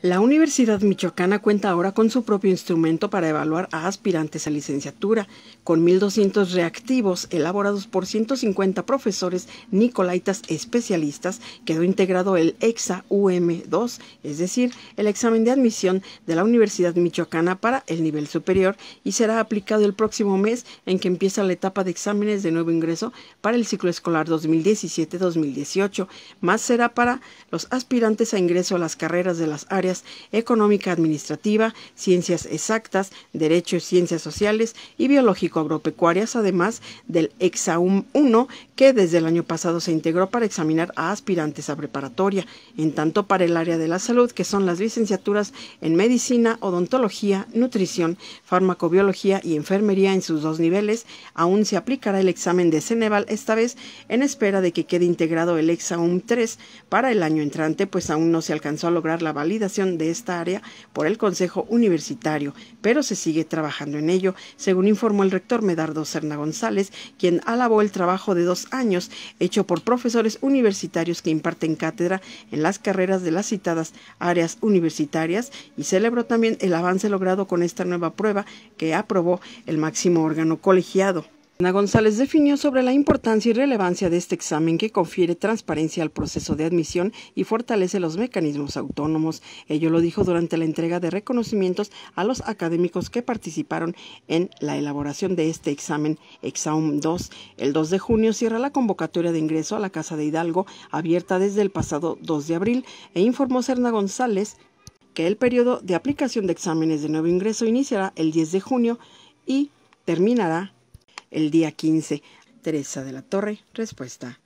La Universidad Michoacana cuenta ahora con su propio instrumento para evaluar a aspirantes a licenciatura, con 1.200 reactivos elaborados por 150 profesores nicolaitas especialistas, quedó integrado el EXA UM2, es decir, el examen de admisión de la Universidad Michoacana para el nivel superior y será aplicado el próximo mes en que empieza la etapa de exámenes de nuevo ingreso para el ciclo escolar 2017-2018, más será para los aspirantes a ingreso a las carreras de las áreas económica administrativa, ciencias exactas, derecho y ciencias sociales y biológico agropecuarias, además del Exaum 1 que desde el año pasado se integró para examinar a aspirantes a preparatoria, en tanto para el área de la salud que son las licenciaturas en medicina, odontología, nutrición, farmacobiología y enfermería en sus dos niveles, aún se aplicará el examen de Ceneval esta vez en espera de que quede integrado el Exaum 3 para el año entrante, pues aún no se alcanzó a lograr la validación de esta área por el Consejo Universitario, pero se sigue trabajando en ello, según informó el rector Medardo Serna González, quien alabó el trabajo de dos años hecho por profesores universitarios que imparten cátedra en las carreras de las citadas áreas universitarias y celebró también el avance logrado con esta nueva prueba que aprobó el máximo órgano colegiado. Ana González definió sobre la importancia y relevancia de este examen que confiere transparencia al proceso de admisión y fortalece los mecanismos autónomos. Ello lo dijo durante la entrega de reconocimientos a los académicos que participaron en la elaboración de este examen exam 2. El 2 de junio cierra la convocatoria de ingreso a la Casa de Hidalgo, abierta desde el pasado 2 de abril, e informó Serna González que el periodo de aplicación de exámenes de nuevo ingreso iniciará el 10 de junio y terminará el día 15. Teresa de la Torre, respuesta.